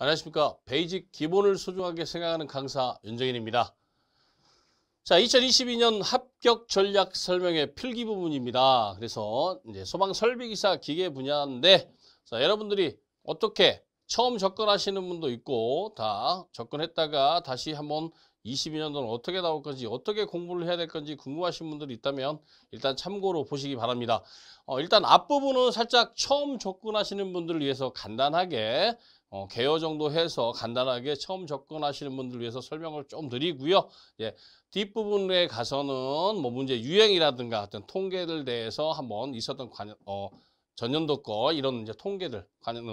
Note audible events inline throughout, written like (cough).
안녕하십니까. 베이직 기본을 소중하게 생각하는 강사 윤정인입니다. 자, 2022년 합격 전략 설명의 필기 부분입니다. 그래서 이제 소방 설비기사 기계 분야인데, 자, 여러분들이 어떻게 처음 접근하시는 분도 있고, 다 접근했다가 다시 한번 22년 도는 어떻게 나올 건지 어떻게 공부를 해야 될 건지 궁금하신 분들이 있다면 일단 참고로 보시기 바랍니다. 어, 일단 앞부분은 살짝 처음 접근하시는 분들을 위해서 간단하게 어, 개요 정도 해서 간단하게 처음 접근하시는 분들 을 위해서 설명을 좀 드리고요. 예, 뒷부분에 가서는 뭐 문제 유행이라든가 어떤 통계들 대해서 한번 있었던 관여, 어, 전년도 거 이런 이제 통계들 관련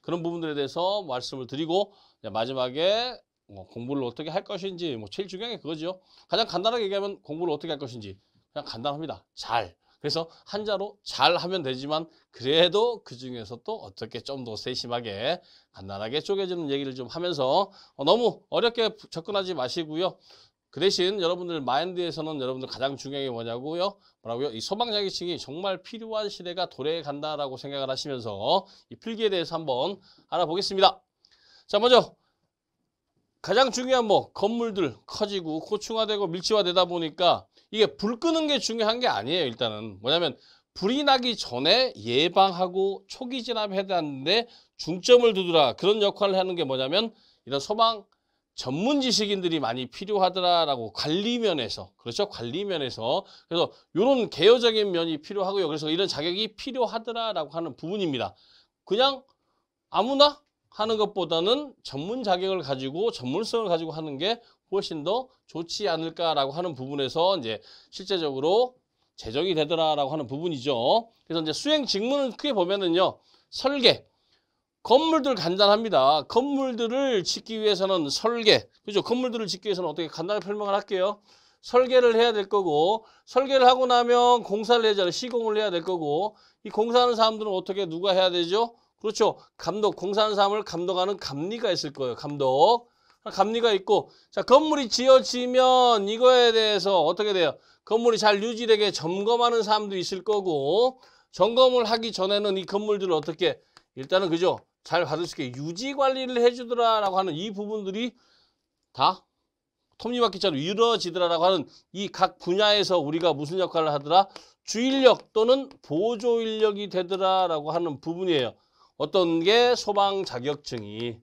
그런 부분들에 대해서 말씀을 드리고 이제 마지막에 뭐 공부를 어떻게 할 것인지 뭐 제일 중요한 게 그거죠. 가장 간단하게 얘기하면 공부를 어떻게 할 것인지 그냥 간단합니다. 잘 그래서 한자로 잘 하면 되지만 그래도 그중에서 또 어떻게 좀 더 세심하게 간단하게 쪼개지는 얘기를 좀 하면서 어, 너무 어렵게 접근하지 마시고요. 그 대신 여러분들 마인드에서는 여러분들 가장 중요한 게 뭐냐고요? 뭐라고요? 이 소방장애층이 정말 필요한 시대가 도래해 간다라고 생각을 하시면서 이 필기에 대해서 한번 알아보겠습니다. 자, 먼저 가장 중요한 뭐 건물들 커지고 고층화되고 밀집화되다 보니까 이게 불 끄는 게 중요한 게 아니에요 일단은 뭐냐면 불이 나기 전에 예방하고 초기 진압해야 되는데 중점을 두더라 그런 역할을 하는 게 뭐냐면 이런 소방 전문 지식인들이 많이 필요하더라라고 관리면에서 그렇죠 관리면에서 그래서 이런 개요적인 면이 필요하고요 그래서 이런 자격이 필요하더라라고 하는 부분입니다 그냥 아무나 하는 것보다는 전문 자격을 가지고 전문성을 가지고 하는 게 훨씬 더 좋지 않을까라고 하는 부분에서 이제 실제적으로 제정이 되더라라고 하는 부분이죠. 그래서 이제 수행 직무는 크게 보면은요. 설계, 건물들 간단합니다. 건물들을 짓기 위해서는 설계, 그죠? 건물들을 짓기 위해서는 어떻게 간단하게 설명을 할게요. 설계를 해야 될 거고 설계를 하고 나면 공사를 해야 시공을 해야 될 거고 이 공사하는 사람들은 어떻게 누가 해야 되죠? 그렇죠. 감독, 공사하 사람을 감독하는 감리가 있을 거예요. 감독. 감리가 있고 자 건물이 지어지면 이거에 대해서 어떻게 돼요? 건물이 잘 유지되게 점검하는 사람도 있을 거고 점검을 하기 전에는 이 건물들을 어떻게 일단은 그죠? 잘 받을 수 있게 유지 관리를 해주더라라고 하는 이 부분들이 다 톱니바퀴처럼 이루어지더라라고 하는 이 각 분야에서 우리가 무슨 역할을 하더라? 주인력 또는 보조인력이 되더라라고 하는 부분이에요. 어떤 게 소방 자격증이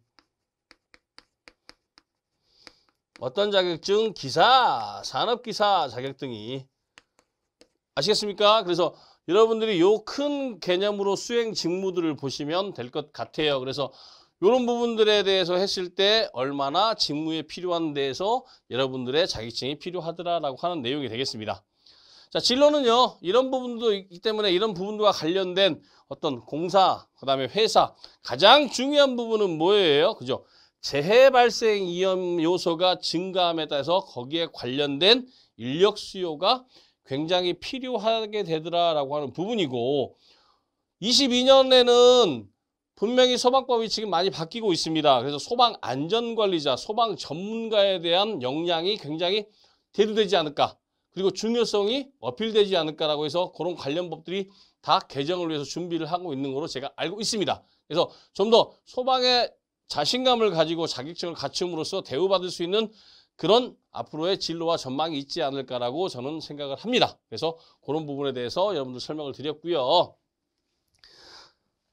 어떤 자격증? 기사, 산업기사 자격증이 아시겠습니까? 그래서 여러분들이 요 큰 개념으로 수행 직무들을 보시면 될 것 같아요. 그래서 요런 부분들에 대해서 했을 때 얼마나 직무에 필요한 데에서 여러분들의 자격증이 필요하더라라고 하는 내용이 되겠습니다. 자, 진로는요. 이런 부분도 있기 때문에 이런 부분과 관련된 어떤 공사, 그다음에 회사 가장 중요한 부분은 뭐예요? 그죠? 재해 발생 위험 요소가 증가함에 따라서 거기에 관련된 인력 수요가 굉장히 필요하게 되더라라고 하는 부분이고 22년에는 분명히 소방법이 지금 많이 바뀌고 있습니다. 그래서 소방 안전관리자, 소방 전문가에 대한 역량이 굉장히 대두되지 않을까 그리고 중요성이 어필되지 않을까라고 해서 그런 관련 법들이 다 개정을 위해서 준비를 하고 있는 거로 제가 알고 있습니다. 그래서 좀 더 소방의 자신감을 가지고 자격증을 갖춤으로써 대우받을 수 있는 그런 앞으로의 진로와 전망이 있지 않을까라고 저는 생각을 합니다. 그래서 그런 부분에 대해서 여러분들 설명을 드렸고요.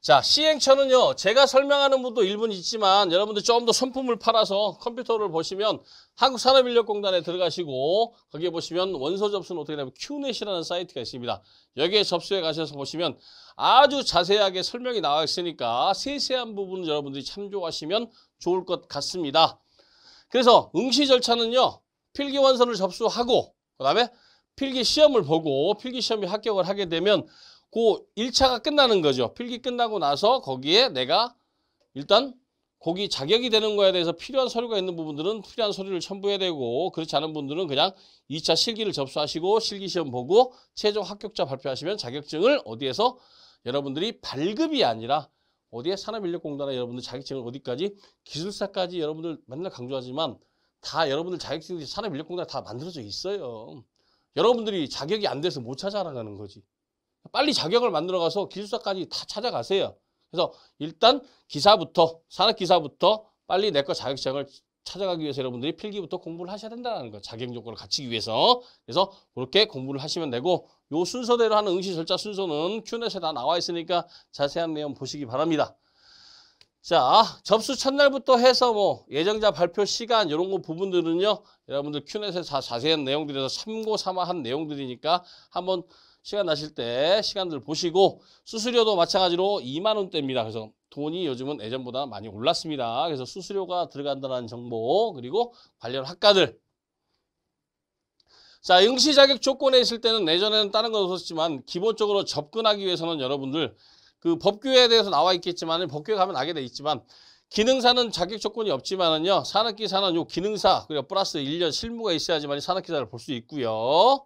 자, 시행처는요. 제가 설명하는 분도 일부 있지만 여러분들 좀 더 선품을 팔아서 컴퓨터를 보시면 한국산업인력공단에 들어가시고 거기에 보시면 원서 접수는 어떻게 되냐면 큐넷이라는 사이트가 있습니다. 여기에 접수해 가셔서 보시면 아주 자세하게 설명이 나와 있으니까 세세한 부분은 여러분들이 참조하시면 좋을 것 같습니다. 그래서 응시 절차는요. 필기 원서를 접수하고 그다음에 필기 시험을 보고 필기 시험에 합격을 하게 되면 그 1차가 끝나는 거죠. 필기 끝나고 나서 거기에 내가 일단 거기 자격이 되는 거에 대해서 필요한 서류가 있는 부분들은 필요한 서류를 첨부해야 되고 그렇지 않은 분들은 그냥 2차 실기를 접수하시고 실기 시험 보고 최종 합격자 발표하시면 자격증을 어디에서 여러분들이 발급이 아니라 어디에 산업인력공단에 여러분들 자격증을 어디까지 기술사까지 여러분들 맨날 강조하지만 다 여러분들 자격증이 산업인력공단에 다 만들어져 있어요. 여러분들이 자격이 안 돼서 못찾아라가는 거지. 빨리 자격을 만들어 가서 기술사까지 다 찾아가세요. 그래서 일단 기사부터 산업 기사부터 빨리 내 거 자격증을 찾아가기 위해서 여러분들이 필기부터 공부를 하셔야 된다는 거 자격 조건을 갖추기 위해서 그래서 그렇게 공부를 하시면 되고 요 순서대로 하는 응시 절차 순서는 큐넷에 다 나와 있으니까 자세한 내용 보시기 바랍니다. 자 접수 첫날부터 해서 뭐 예정자 발표 시간 이런 거 부분들은요 여러분들 큐넷에 다 자세한 내용들에서 참고 삼아 한 내용들이니까 한번 시간 나실 때 시간들 보시고 수수료도 마찬가지로 2만 원대입니다. 그래서 돈이 요즘은 예전보다 많이 올랐습니다. 그래서 수수료가 들어간다는 정보 그리고 관련 학과들 자, 응시 자격 조건에 있을 때는 예전에는 다른 건 없었지만 기본적으로 접근하기 위해서는 여러분들 그 법규에 대해서 나와 있겠지만 법규에 가면 알게 돼 있지만 기능사는 자격 조건이 없지만은요 산업기사는요 기능사 그리고 플러스 1년 실무가 있어야지만 산업기사를볼 수 있고요.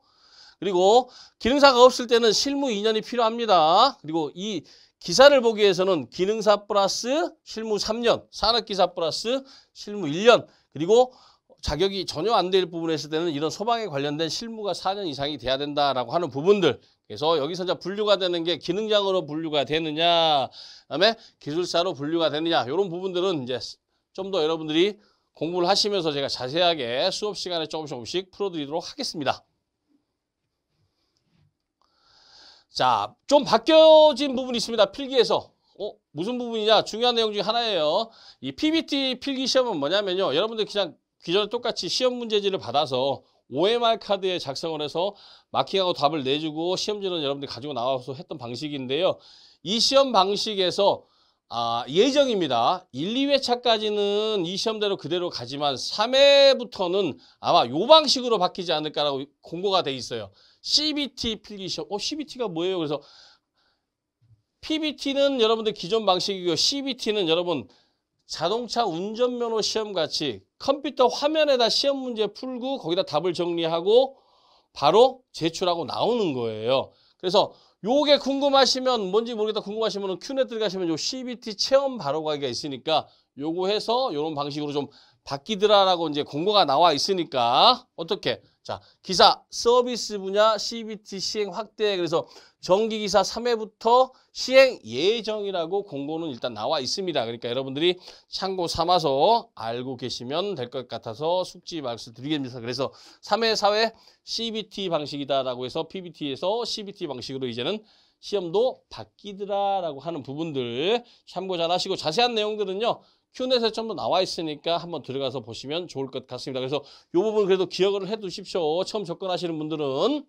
그리고 기능사가 없을 때는 실무 2년이 필요합니다. 그리고 이 기사를 보기 위해서는 기능사 플러스 실무 3년 산업기사 플러스 실무 1년 그리고 자격이 전혀 안 될 부분에 있을 때는 이런 소방에 관련된 실무가 4년 이상이 돼야 된다라고 하는 부분들 그래서 여기서 이제 분류가 되는 게 기능장으로 분류가 되느냐 그다음에 기술사로 분류가 되느냐 이런 부분들은 이제 좀 더 여러분들이 공부를 하시면서 제가 자세하게 수업 시간에 조금씩 조금씩 풀어드리도록 하겠습니다. 자, 좀 바뀌어진 부분이 있습니다. 필기에서. 어, 무슨 부분이냐? 중요한 내용 중에 하나예요. 이 PBT 필기 시험은 뭐냐면요. 여러분들 그냥 기존에 똑같이 시험 문제지를 받아서 OMR 카드에 작성을 해서 마킹하고 답을 내주고 시험지는 여러분들이 가지고 나와서 했던 방식인데요. 이 시험 방식에서 아, 예정입니다. 1, 2회차까지는 이 시험대로 그대로 가지만 3회부터는 아마 요 방식으로 바뀌지 않을까라고 공고가 돼 있어요. CBT 필기 시험. 어, CBT가 뭐예요? 그래서 PBT는 여러분들 기존 방식이고 CBT는 여러분 자동차 운전면허 시험 같이 컴퓨터 화면에다 시험 문제 풀고 거기다 답을 정리하고 바로 제출하고 나오는 거예요. 그래서 요게 궁금하시면 뭔지 모르겠다 궁금하시면 큐넷 들어가시면 요 CBT 체험 바로가기가 있으니까 요거 해서 요런 방식으로 좀 바뀌더라라고 이제 공고가 나와 있으니까 어떻게 자, 기사 서비스 분야 CBT 시행 확대 그래서 정기 기사 3회부터 시행 예정이라고 공고는 일단 나와 있습니다. 그러니까 여러분들이 참고 삼아서 알고 계시면 될 것 같아서 숙지 말씀드리겠습니다. 그래서 3회, 4회 CBT 방식이다라고 해서 PBT에서 CBT 방식으로 이제는 시험도 바뀌더라라고 하는 부분들 참고 잘 하시고 자세한 내용들은요. 큐넷에 전부 나와 있으니까 한번 들어가서 보시면 좋을 것 같습니다. 그래서 이 부분 그래도 기억을 해두십시오. 처음 접근하시는 분들은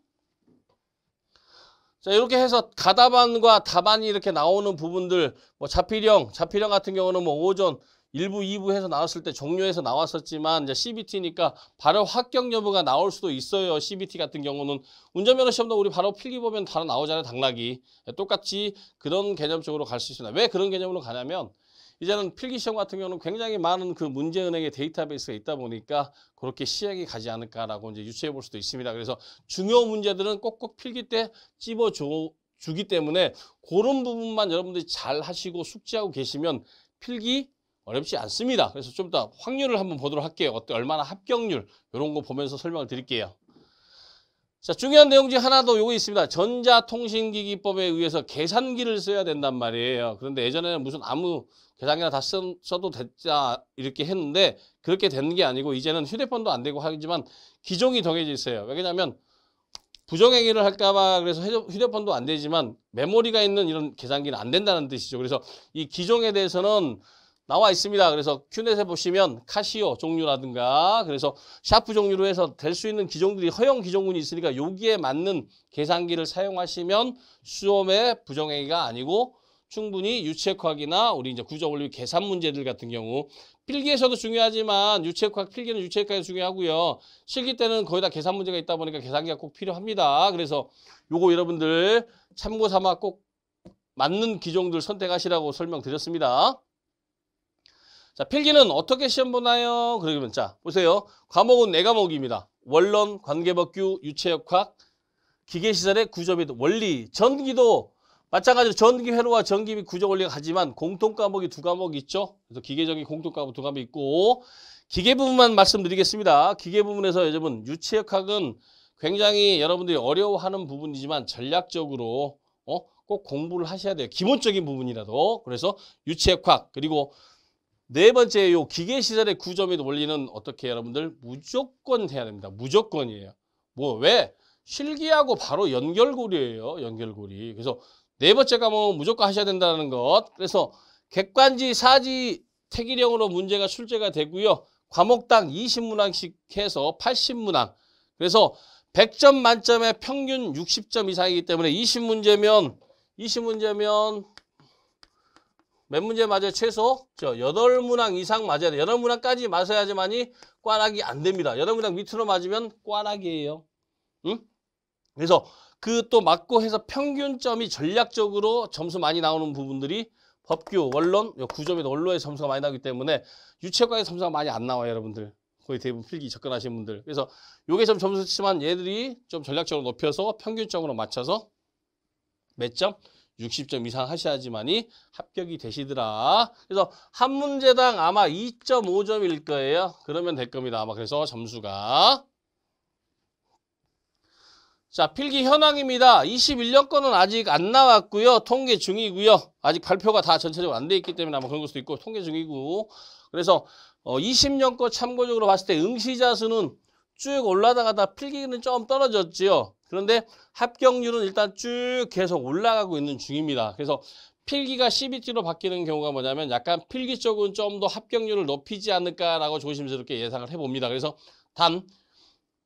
자 이렇게 해서 가다반과 다반이 이렇게 나오는 부분들 뭐 자필형, 자필형 같은 경우는 뭐 오전 1부, 2부 해서 나왔을 때 종료해서 나왔었지만 이제 CBT니까 바로 합격 여부가 나올 수도 있어요. CBT 같은 경우는 운전면허 시험도 우리 바로 필기 보면 바로 나오잖아요. 당락이. 똑같이 그런 개념적으로 갈 수 있습니다. 왜 그런 개념으로 가냐면 이제는 필기시험 같은 경우는 굉장히 많은 그 문제은행의 데이터베이스가 있다 보니까 그렇게 시행이 가지 않을까라고 이제 유추해 볼 수도 있습니다. 그래서 중요 문제들은 꼭꼭 필기 때찝어 주기 때문에 그런 부분만 여러분들이 잘 하시고 숙지하고 계시면 필기 어렵지 않습니다. 그래서 좀 더 확률을 한번 보도록 할게요. 어때 얼마나 합격률 이런 거 보면서 설명을 드릴게요. 자, 중요한 내용 중에 하나 도 요거 있습니다. 전자통신기기법에 의해서 계산기를 써야 된단 말이에요. 그런데 예전에는 무슨 아무 계산기나 다 써, 써도 됐자 이렇게 했는데 그렇게 되는 게 아니고 이제는 휴대폰도 안 되고 하지만 기종이 정해져 있어요. 왜냐면 부정행위를 할까봐 그래서 휴대폰도 안 되지만 메모리가 있는 이런 계산기는 안 된다는 뜻이죠. 그래서 이 기종에 대해서는 나와 있습니다. 그래서 큐넷에 보시면 카시오 종류라든가 그래서 샤프 종류로 해서 될 수 있는 기종들이 허용 기종군이 있으니까 여기에 맞는 계산기를 사용하시면 수험에 부정행위가 아니고 충분히 유체역학이나 우리 이제 구조원리 계산 문제들 같은 경우 필기에서도 중요하지만 유체역학 필기는 유체역학이 중요하고요. 실기 때는 거의 다 계산 문제가 있다 보니까 계산기가 꼭 필요합니다. 그래서 요거 여러분들 참고 삼아 꼭 맞는 기종들 선택하시라고 설명드렸습니다. 자, 필기는 어떻게 시험 보나요? 그러면 자, 보세요. 과목은 네 과목입니다. 원론, 관계법규, 유체역학, 기계시설의 구조 및 원리, 전기도 마찬가지로 전기 회로와 전기 및 구조 원리가 같지만 공통 과목이 두 과목이 있죠. 그래서 기계적인 공통 과목 두 과목이 있고 기계 부분만 말씀드리겠습니다. 기계 부분에서 여러분 유체역학은 굉장히 여러분들이 어려워하는 부분이지만 전략적으로 어? 꼭 공부를 하셔야 돼요. 기본적인 부분이라도. 그래서 유체역학 그리고 네 번째 요 기계 시설의 구조 및 원리는 어떻게 여러분들 무조건 해야 됩니다. 무조건이에요. 뭐 왜? 실기하고 바로 연결고리예요. 연결고리. 그래서 네 번째 과목 은 무조건 하셔야 된다는 것. 그래서 객관지, 사지, 태기령으로 문제가 출제가 되고요. 과목당 20문항씩 해서 80문항. 그래서 100점 만점에 평균 60점 이상이기 때문에 20문제면 20문제면 몇 문제 맞아요? 최소 저 8문항 이상 맞아야 돼. 8문항까지 맞아야지만이 꽈락이 안 됩니다. 8문항 밑으로 맞으면 꽈락이에요. 응? 그래서 그 또 맞고 해서 평균점이 전략적으로 점수 많이 나오는 부분들이 법규, 원론, 구조및 원론의 점수가 많이 나오기 때문에 유체과의 점수가 많이 안 나와요, 여러분들. 거의 대부분 필기 접근하신 분들. 그래서 요게 좀 점수치만 얘들이 좀 전략적으로 높여서 평균적으로 맞춰서 몇 점? 60점 이상 하셔야지만이 합격이 되시더라. 그래서 한 문제당 아마 2.5점일 거예요. 그러면 될 겁니다. 아마 그래서 점수가. 자, 필기 현황입니다. 21년 건은 아직 안 나왔고요. 통계 중이고요. 아직 발표가 다 전체적으로 안 돼 있기 때문에 아마 그런 것도 있고 통계 중이고. 그래서 어, 20년 거 참고적으로 봤을 때 응시자 수는 쭉 올라다가 필기는 좀 떨어졌지요. 그런데 합격률은 일단 쭉 계속 올라가고 있는 중입니다. 그래서 필기가 CBT로 바뀌는 경우가 뭐냐면 약간 필기 쪽은 좀 더 합격률을 높이지 않을까라고 조심스럽게 예상을 해봅니다. 그래서 단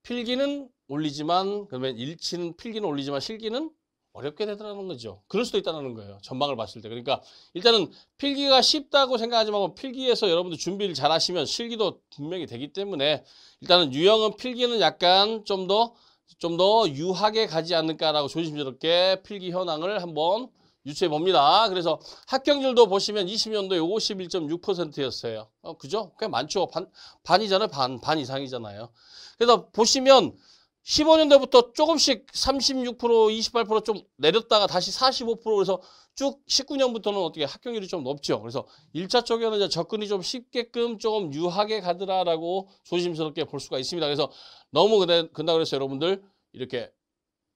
필기는 올리지만 그러면 일치는 필기는 올리지만 실기는 어렵게 되더라는 거죠. 그럴 수도 있다는 거예요. 전망을 봤을 때. 그러니까 일단은 필기가 쉽다고 생각하지 말고 필기에서 여러분들 준비를 잘 하시면 실기도 분명히 되기 때문에 일단은 유형은 필기는 약간 좀 더 좀 더 유하게 가지 않을까라고 조심스럽게 필기 현황을 한번 유추해 봅니다. 그래서 합격률도 보시면 20년도에 51.6%였어요. 어, 그죠? 꽤 많죠. 반, 반이잖아요. 반, 반 이상이잖아요. 그래서 보시면 1 5년대부터 조금씩 36% 28%좀 내렸다가 다시 45% 그래서 쭉 19년부터는 어떻게 합격률이 좀 높죠. 그래서 1차 쪽에는 이제 접근이 좀 쉽게끔 조금 유하게 가더라라고 조심스럽게 볼 수가 있습니다. 그래서 너무 근데 근다 그래서 여러분들 이렇게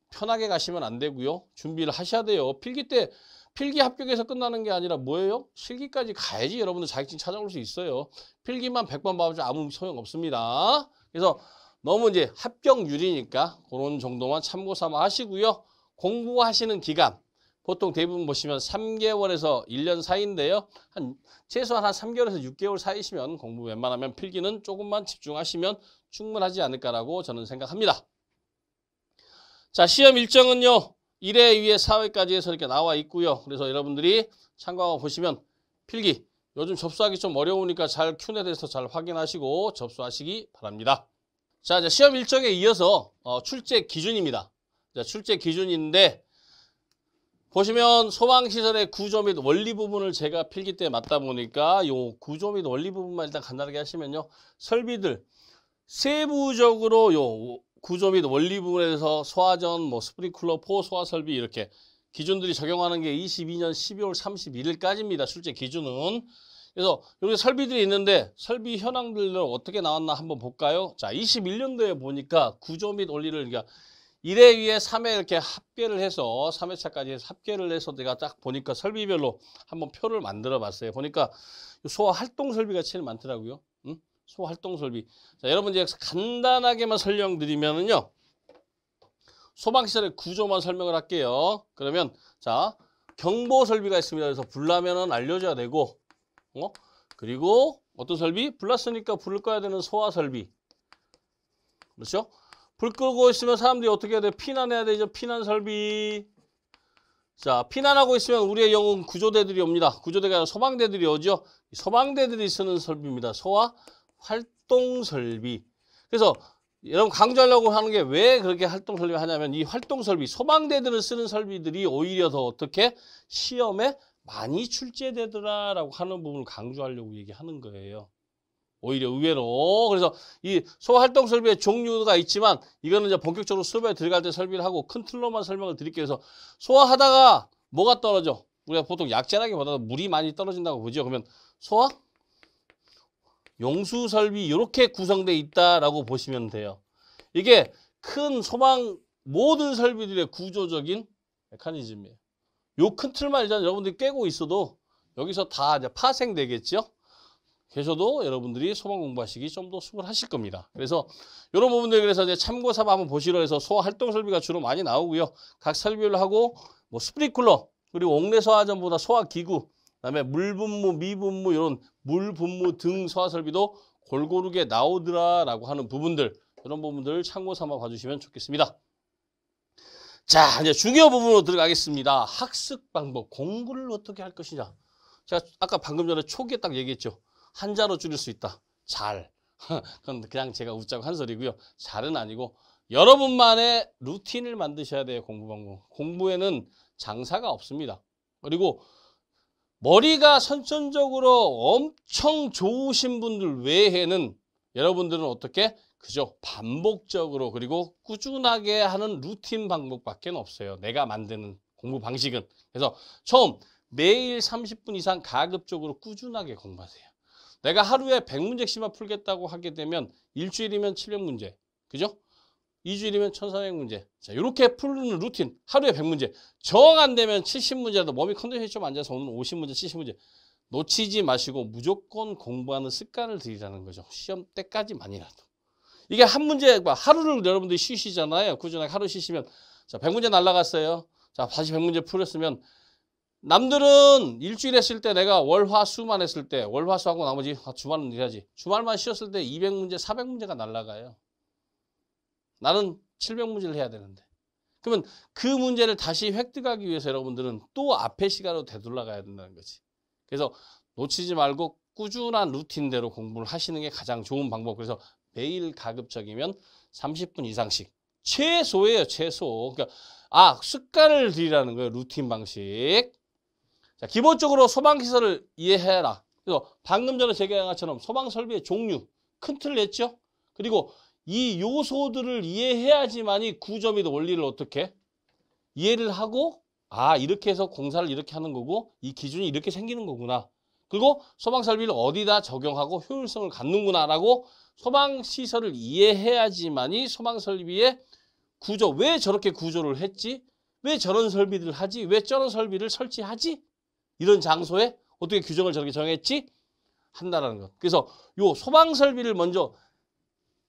편하게 가시면 안 되고요. 준비를 하셔야 돼요. 필기 때 필기 합격해서 끝나는 게 아니라 뭐예요? 실기까지 가야지 여러분들 자격증 찾아올 수 있어요. 필기만 100번 봐도 아무 소용 없습니다. 그래서 너무 이제 합격률이니까 그런 정도만 참고 삼아 하시고요. 공부하시는 기간 보통 대부분 보시면 3개월에서 1년 사이인데요. 한 최소한 한 3개월에서 6개월 사이시면 공부 웬만하면 필기는 조금만 집중하시면 충분하지 않을까라고 저는 생각합니다. 자, 시험 일정은요. 1회, 2회, 4회까지 해서 이렇게 나와 있고요. 그래서 여러분들이 참고하고 보시면 필기 요즘 접수하기 좀 어려우니까 잘 큐넷에서 잘 확인하시고 접수하시기 바랍니다. 자, 이제 시험 일정에 이어서 어, 출제 기준입니다. 자, 출제 기준인데 보시면 소방시설의 구조 및 원리 부분을 제가 필기 때 맞다 보니까 요 구조 및 원리 부분만 일단 간단하게 하시면요. 설비들 세부적으로 요 구조 및 원리 부분에서 소화전, 뭐 스프링클러, 포 소화 설비 이렇게 기준들이 적용하는 게 22년 12월 31일까지입니다. 출제 기준은 그래서 여기 설비들이 있는데 설비 현황들은 어떻게 나왔나 한번 볼까요? 자, 21년도에 보니까 구조 및 원리를 그러니까 1회 위에 3회 이렇게 합계를 해서 3회차까지 해서 합계를 해서 내가 딱 보니까 설비별로 한번 표를 만들어 봤어요. 보니까 소화 활동 설비가 제일 많더라고요. 응? 소화 활동 설비. 자, 여러분 이제 간단하게만 설명드리면은요. 소방시설의 구조만 설명을 할게요. 그러면 자 경보 설비가 있습니다. 그래서 불나면은 알려줘야 되고 어? 그리고 어떤 설비? 불났으니까 불을 꺼야 되는 소화 설비. 그렇죠? 불 끄고 있으면 사람들이 어떻게 해야 돼? 피난해야 되죠. 피난 설비. 자, 피난하고 있으면 우리의 영웅 구조대들이 옵니다. 구조대가 아니라 소방대들이 오죠. 소방대들이 쓰는 설비입니다. 소화 활동 설비. 그래서 여러분 강조하려고 하는 게 왜 그렇게 활동 설비 하냐면 이 활동 설비, 소방대들을 쓰는 설비들이 오히려 더 어떻게 시험에 많이 출제되더라라고 하는 부분을 강조하려고 얘기하는 거예요. 오히려 의외로 그래서 이 소활동 설비의 종류가 있지만 이거는 이제 본격적으로 수업에 들어갈 때 설비를 하고 큰 틀로만 설명을 드릴게요. 그래서 소화하다가 뭐가 떨어져? 우리가 보통 약재라기보다도 물이 많이 떨어진다고 보죠. 그러면 소화 용수 설비 이렇게 구성돼 있다라고 보시면 돼요. 이게 큰 소방 모든 설비들의 구조적인 메커니즘이에요. 요큰 틀만 일단 여러분들이 깨고 있어도 여기서 다 이제 파생되겠죠? 계셔도 여러분들이 소방 공부하시기 좀 더 수월하실 겁니다. 그래서 이런 부분들 그래서 이제 참고 삼아 한번 보시라 해서 소화 활동 설비가 주로 많이 나오고요. 각설비를 하고 뭐 스프링클러 그리고 옥내 소화전보다 소화 기구 그다음에 물분무, 미분무 이런 물분무 등 소화 설비도 골고루게 나오더라라고 하는 부분들 이런 부분들 참고 삼아 봐주시면 좋겠습니다. 자, 이제 중요한 부분으로 들어가겠습니다. 학습 방법, 공부를 어떻게 할 것이냐. 제가 아까 방금 전에 초기에 딱 얘기했죠. 한자로 줄일 수 있다. 잘. (laughs) 그건 그냥 제가 웃자고 한 소리고요. 잘은 아니고 여러분만의 루틴을 만드셔야 돼요. 공부 방법. 공부에는 장사가 없습니다. 그리고 머리가 선천적으로 엄청 좋으신 분들 외에는 여러분들은 어떻게 그죠? 반복적으로 그리고 꾸준하게 하는 루틴 방법밖에 없어요. 내가 만드는 공부 방식은. 그래서 처음 매일 30분 이상 가급적으로 꾸준하게 공부하세요. 내가 하루에 100문제씩만 풀겠다고 하게 되면 일주일이면 700문제. 그죠? 2주일이면 1,400문제. 자, 이렇게 푸는 루틴. 하루에 100문제. 정 안 되면 7 0문제도 몸이 컨디션이 좀 안 좋아서 오늘 50문제, 70문제. 놓치지 마시고 무조건 공부하는 습관을 들이라는 거죠. 시험 때까지만이라도. 이게 한 문제, 하루를 여러분들이 쉬시잖아요. 꾸준하게 하루 쉬시면. 자, 100문제 날라갔어요. 자, 다시 100문제 풀었으면. 남들은 일주일 했을 때 내가 월, 화, 수만 했을 때, 월, 화, 수하고 나머지 아, 주말은 일하지. 주말만 쉬었을 때 200문제, 400문제가 날라가요. 나는 700문제를 해야 되는데. 그러면 그 문제를 다시 획득하기 위해서 여러분들은 또 앞에 시간으로 되돌아가야 된다는 거지. 그래서 놓치지 말고 꾸준한 루틴대로 공부를 하시는 게 가장 좋은 방법. 그래서 매일 가급적이면 30분 이상씩 최소예요 최소 그러니까 아 습관을 들이라는 거예요 루틴 방식 자 기본적으로 소방시설을 이해해라 그래서 방금 전에 제기한 것처럼 소방설비의 종류 큰틀 냈죠 그리고 이 요소들을 이해해야지만이 구점이 원리를 어떻게 이해를 하고 아 이렇게 해서 공사를 이렇게 하는 거고 이 기준이 이렇게 생기는 거구나 그리고 소방설비를 어디다 적용하고 효율성을 갖는구나라고 소방시설을 이해해야지만이 소방설비의 구조, 왜 저렇게 구조를 했지? 왜 저런 설비들 하지? 왜 저런 설비를 설치하지? 이런 장소에 어떻게 규정을 저렇게 정했지? 한다라는 것. 그래서 요 소방설비를 먼저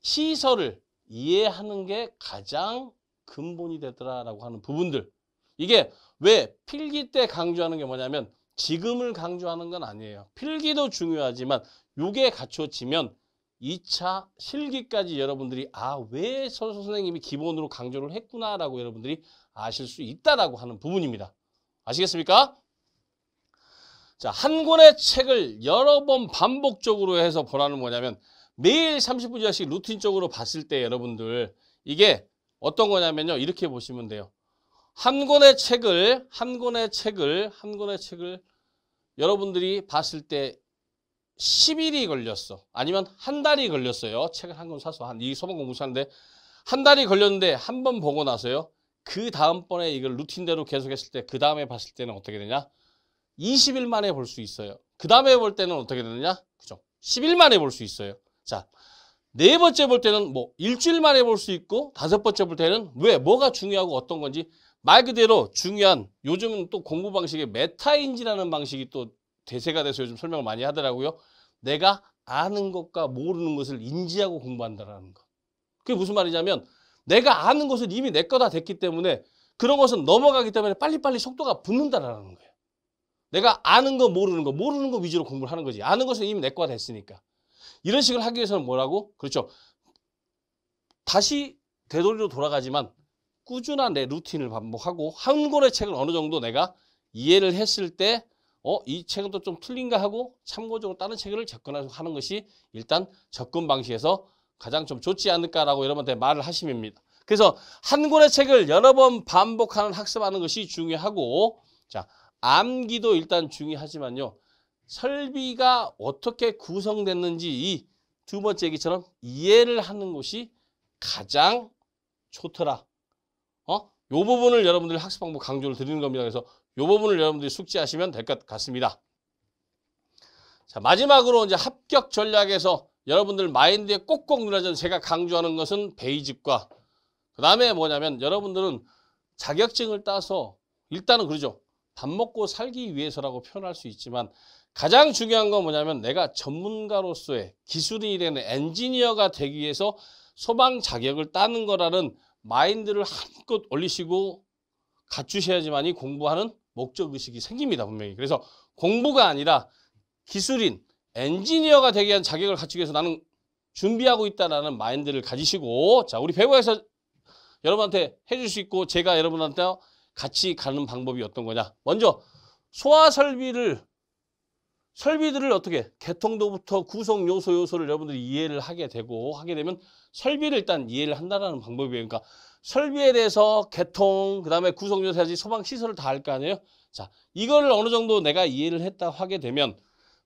시설을 이해하는 게 가장 근본이 되더라라고 하는 부분들. 이게 왜 필기 때 강조하는 게 뭐냐면 지금을 강조하는 건 아니에요. 필기도 중요하지만 요게 갖춰지면 2차 실기까지 여러분들이 아, 왜 선생님이 기본으로 강조를 했구나라고 여러분들이 아실 수 있다라고 하는 부분입니다. 아시겠습니까? 자, 한 권의 책을 여러 번 반복적으로 해서 보라는 뭐냐면 매일 30분씩 루틴적으로 봤을 때 여러분들 이게 어떤 거냐면요. 이렇게 보시면 돼요. 한 권의 책을 한 권의 책을 한 권의 책을 여러분들이 봤을 때 10일이 걸렸어. 아니면 한 달이 걸렸어요. 책을 한 권 사서 한이 소방 공부사는데 한 달이 걸렸는데 한 번 보고 나서요. 그 다음번에 이걸 루틴대로 계속했을 때 그 다음에 봤을 때는 어떻게 되냐? 20일 만에 볼 수 있어요. 그 다음에 볼 때는 어떻게 되느냐? 그죠? 10일 만에 볼 수 있어요. 자, 네 번째 볼 때는 뭐 일주일 만에 볼 수 있고 다섯 번째 볼 때는 왜 뭐가 중요하고 어떤 건지 말 그대로 중요한 요즘은 또 공부 방식의 메타인지라는 방식이 또 대세가 돼서 요즘 설명을 많이 하더라고요. 내가 아는 것과 모르는 것을 인지하고 공부한다라는 것. 그게 무슨 말이냐면 내가 아는 것은 이미 내 거다 됐기 때문에 그런 것은 넘어가기 때문에 빨리빨리 속도가 붙는다라는 거예요. 내가 아는 거 모르는 거 모르는 거 위주로 공부를 하는 거지. 아는 것은 이미 내 거가 됐으니까. 이런 식으로 하기 위해서는 뭐라고? 그렇죠. 다시 되돌이로 돌아가지만 꾸준한 내 루틴을 반복하고 한 권의 책을 어느 정도 내가 이해를 했을 때 어, 이 책은 또 좀 틀린가 하고 참고적으로 다른 책을 접근하는 것이 일단 접근 방식에서 가장 좀 좋지 않을까라고 여러분한테 말을 하십니다 그래서 한 권의 책을 여러 번 반복하는 학습하는 것이 중요하고 자 암기도 일단 중요하지만요. 설비가 어떻게 구성됐는지 이 두 번째 얘기처럼 이해를 하는 것이 가장 좋더라. 어? 요 부분을 여러분들 학습 방법 강조를 드리는 겁니다. 그래서 요 부분을 여러분들이 숙지하시면 될 것 같습니다. 자, 마지막으로 이제 합격 전략에서 여러분들 마인드에 꼭꼭 눌러져 제가 강조하는 것은 베이직과 그 다음에 뭐냐면 여러분들은 자격증을 따서 일단은 그러죠. 밥 먹고 살기 위해서라고 표현할 수 있지만 가장 중요한 건 뭐냐면 내가 전문가로서의 기술이 되는 엔지니어가 되기 위해서 소방 자격을 따는 거라는 마인드를 한껏 올리시고 갖추셔야지만이 공부하는 목적의식이 생깁니다. 분명히. 그래서 공부가 아니라 기술인, 엔지니어가 되게한 자격을 갖추기 위해서 나는 준비하고 있다라는 마인드를 가지시고 자 우리 배구에서 여러분한테 해줄 수 있고 제가 여러분한테 같이 가는 방법이 어떤 거냐 먼저 소화 설비를 설비들을 어떻게 개통도부터 구성 요소 요소를 여러분들이 이해를 하게 되고 하게 되면 설비를 일단 이해를 한다라는 방법이에요. 그러니까 설비에 대해서 개통, 그다음에 구성 요소까지 소방 시설을 다 할 거 아니에요. 자, 이거를 어느 정도 내가 이해를 했다 하게 되면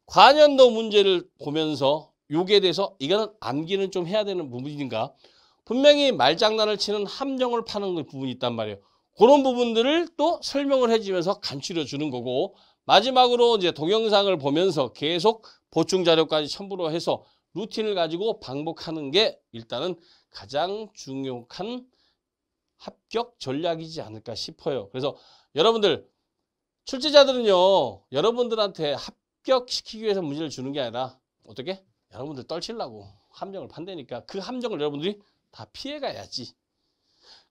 관연도 문제를 보면서 요게에 대해서 이거는 암기는 좀 해야 되는 부분인가? 분명히 말장난을 치는 함정을 파는 부분이 있단 말이에요. 그런 부분들을 또 설명을 해주면서 간추려 주는 거고 마지막으로 이제 동영상을 보면서 계속 보충 자료까지 첨부로 해서 루틴을 가지고 반복하는 게 일단은 가장 중요한 합격 전략이지 않을까 싶어요. 그래서 여러분들 출제자들은요. 여러분들한테 합격시키기 위해서 문제를 주는 게 아니라 어떻게? 여러분들 떨치려고 함정을 판대니까그 함정을 여러분들이 다 피해가야지.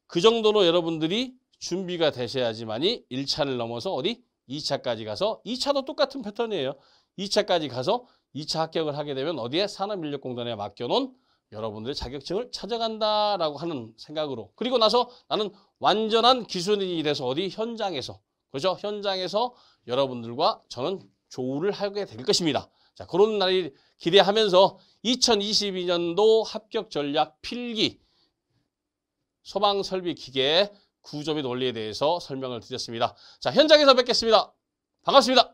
그 정도로 여러분들이 준비가 되셔야지만이 1차를 넘어서 어디? 2차까지 가서 2차도 똑같은 패턴이에요. 2차까지 가서 2차 합격을 하게 되면 어디에 산업인력공단에 맡겨놓은 여러분들의 자격증을 찾아간다라고 하는 생각으로 그리고 나서 나는 완전한 기술인이 돼서 어디 현장에서 그렇죠? 현장에서 여러분들과 저는 조우를 하게 될 것입니다. 자 그런 날이 기대하면서 2022년도 합격 전략 필기 소방설비기계 구조및 원리에 대해서 설명을 드렸습니다. 자, 현장에서 뵙겠습니다. 반갑습니다.